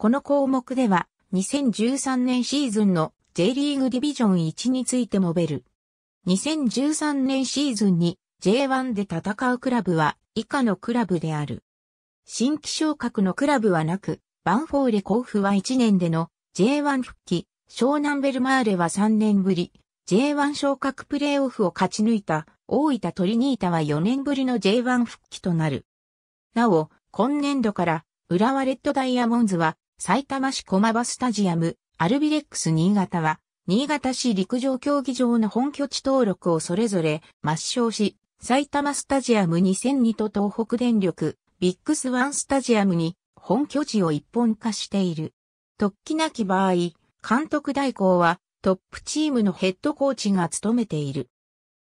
この項目では、2013年シーズンの J リーグディビジョン1について述べる。2013年シーズンに J1 で戦うクラブは以下のクラブである。新規昇格のクラブはなく、バンフォーレ甲府は1年での J1 復帰、湘南ベルマーレは3年ぶり、J1 昇格プレーオフを勝ち抜いた大分トリニータは4年ぶりの J1 復帰となる。なお、今年度から浦和レッドダイヤモンズは埼玉市駒場スタジアム、アルビレックス新潟は、新潟市陸上競技場の本拠地登録をそれぞれ抹消し、埼玉スタジアム2002と東北電力、ビッグスワンスタジアムに本拠地を一本化している。突起なき場合、監督代行はトップチームのヘッドコーチが務めている。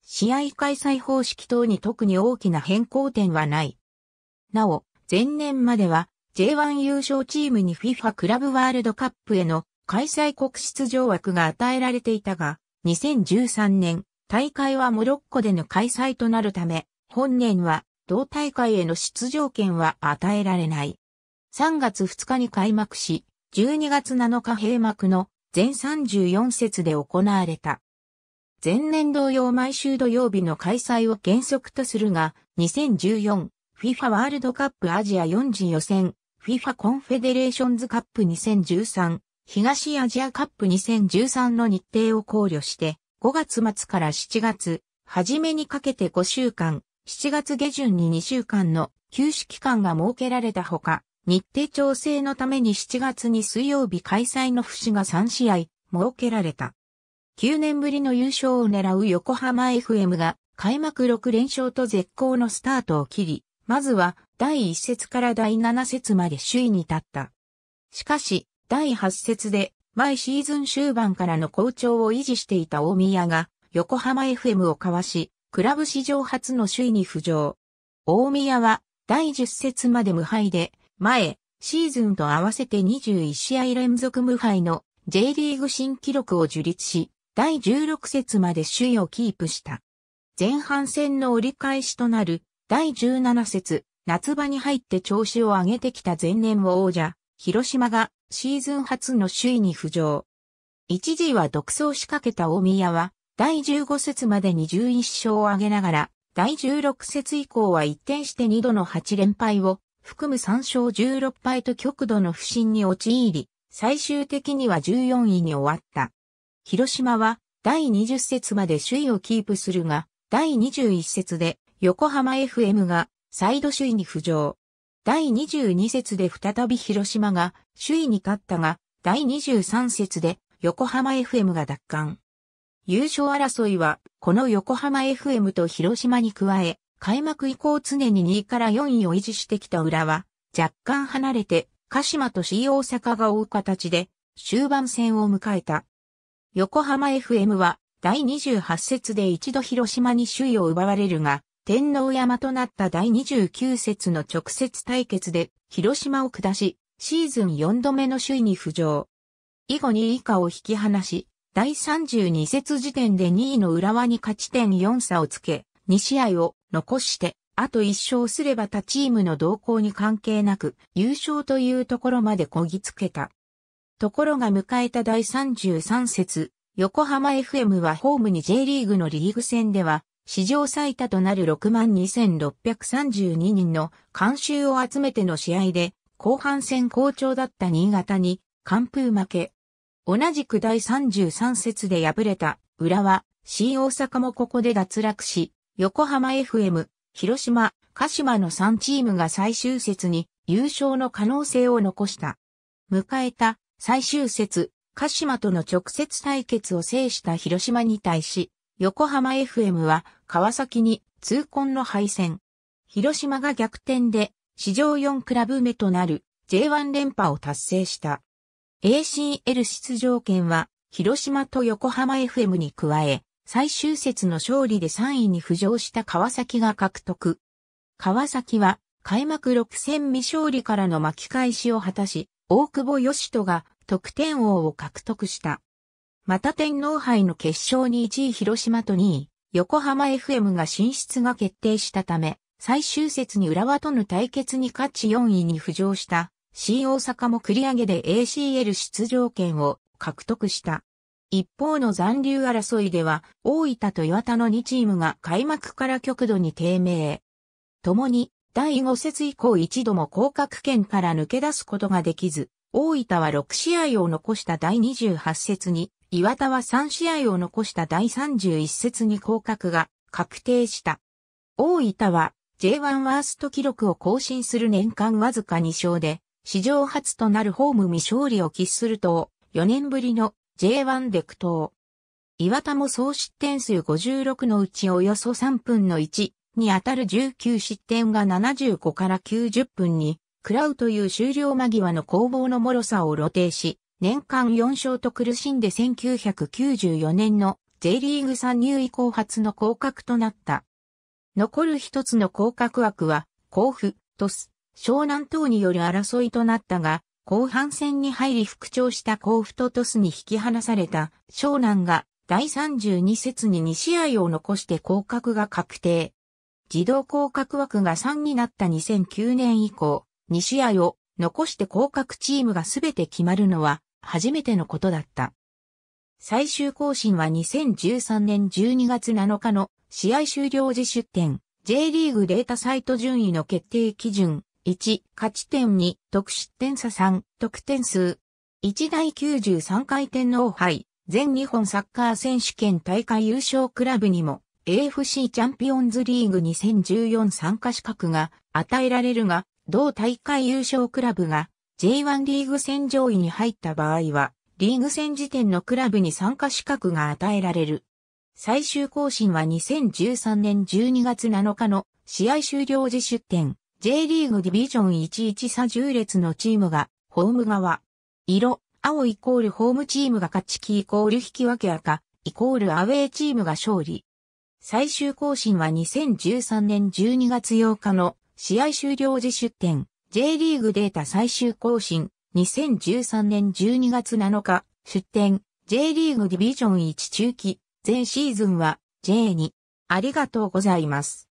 試合開催方式等に特に大きな変更点はない。なお、前年までは J1 優勝チームに FIFA クラブワールドカップへの開催国出場枠が与えられていたが、2013年、大会はモロッコでの開催となるため、本年は同大会への出場権は与えられない。3月2日に開幕し、12月7日閉幕の全34節で行われた。前年同様毎週土曜日の開催を原則とするが、2014、FIFA ワールドカップアジア4次予選、FIFA コンフェデレーションズカップ2013、東アジアカップ2013の日程を考慮して、5月末から7月、初めにかけて5週間、7月下旬に2週間の休止期間が設けられたほか、日程調整のために7月に水曜日開催の節が3試合設けられた。9年ぶりの優勝を狙う横浜 FM が開幕6連勝と絶好のスタートを切り、まずは第1節から第7節まで首位に立った。しかし、第8節で、毎シーズン終盤からの好調を維持していた大宮が、横浜 FM をかわし、クラブ史上初の首位に浮上。大宮は、第10節まで無敗で、前、シーズンと合わせて21試合連続無敗の J リーグ新記録を樹立し、第16節まで首位をキープした。前半戦の折り返しとなる第17節、夏場に入って調子を上げてきた前年を王者、広島がシーズン初の首位に浮上。一時は独走しかけた大宮は、第15節までに11勝を挙げながら、第16節以降は一転して2度の8連敗を含む3勝16敗と極度の不振に陥り、最終的には14位に終わった。広島は第20節まで首位をキープするが、第21節で横浜 FM がサイド首位に浮上。第22節で再び広島が首位に勝ったが、第23節で横浜 FM が奪還。優勝争いは、この横浜 FM と広島に加え、開幕以降常に2位から4位を維持してきた浦和、若干離れて、鹿島と C 大阪が追う形で、終盤戦を迎えた。横浜 FM は、第28節で一度広島に首位を奪われるが、天皇山となった第29節の直接対決で広島を下し、シーズン4度目の首位に浮上。以後2位以下を引き離し、第32節時点で2位の浦和に勝ち点4差をつけ、2試合を残して、あと1勝すれば他チームの動向に関係なく、優勝というところまでこぎつけた。ところが迎えた第33節、横浜 FM はホームに J リーグのリーグ戦では、史上最多となる62,632人の監修を集めての試合で、後半戦好調だった新潟に、完封負け。同じく第33節で敗れた、浦和、新大阪もここで脱落し、横浜 FM、広島、鹿島の3チームが最終節に優勝の可能性を残した。迎えた最終節、鹿島との直接対決を制した広島に対し、横浜 FM は川崎に痛恨の敗戦。広島が逆転で史上4クラブ目となる J1 連覇を達成した。ACL 出場権は広島と横浜 FM に加え、最終節の勝利で3位に浮上した川崎が獲得。川崎は開幕6戦未勝利からの巻き返しを果たし、大久保義人が得点王を獲得した。また天皇杯の決勝に1位広島と2位、横浜 FM が進出が決定したため、最終節に浦和との対決に勝ち4位に浮上した C 大阪も繰り上げで ACL 出場権を獲得した。一方の残留争いでは、大分と岩田の2チームが開幕から極度に低迷。共に、第5節以降一度も降格圏から抜け出すことができず、大分は6試合を残した第28節に、岩田は3試合を残した第31節に降格が確定した。大分は J1 ワースト記録を更新する年間わずか2勝で、史上初となるホーム未勝利を喫すると、4年ぶりの J1 で苦闘。岩田も総失点数56のうちおよそ3分の1に当たる19失点が75から90分に、食らうという終了間際の攻防の脆さを露呈し、年間4勝と苦しんで1994年の J リーグ参入以降初の降格となった。残る一つの降格枠は、甲府、鳥栖、湘南等による争いとなったが、後半戦に入り復調した甲府と鳥栖に引き離された湘南が第32節に2試合を残して降格が確定。自動降格枠が3になった2009年以降、2試合を残して降格チームが全て決まるのは初めてのことだった。最終更新は2013年12月7日の試合終了時出展、J リーグデータサイト順位の決定基準1、勝ち点2、得失点差3、得点数1第93回転王杯全日本サッカー選手権大会優勝クラブにも AFC チャンピオンズリーグ2014参加資格が与えられるが、同大会優勝クラブが J1 リーグ戦上位に入った場合は、リーグ戦時点のクラブに参加資格が与えられる。最終更新は2013年12月7日の試合終了時出展、J リーグディビジョン11差10列のチームが、ホーム側。色、青イコールホームチームが勝ちキイコール引き分け赤、イコールアウェーチームが勝利。最終更新は2013年12月8日の試合終了時出展、J リーグデータ最終更新、2013年12月7日、出展、J リーグディビジョン1中期、全シーズンは J2。ありがとうございます。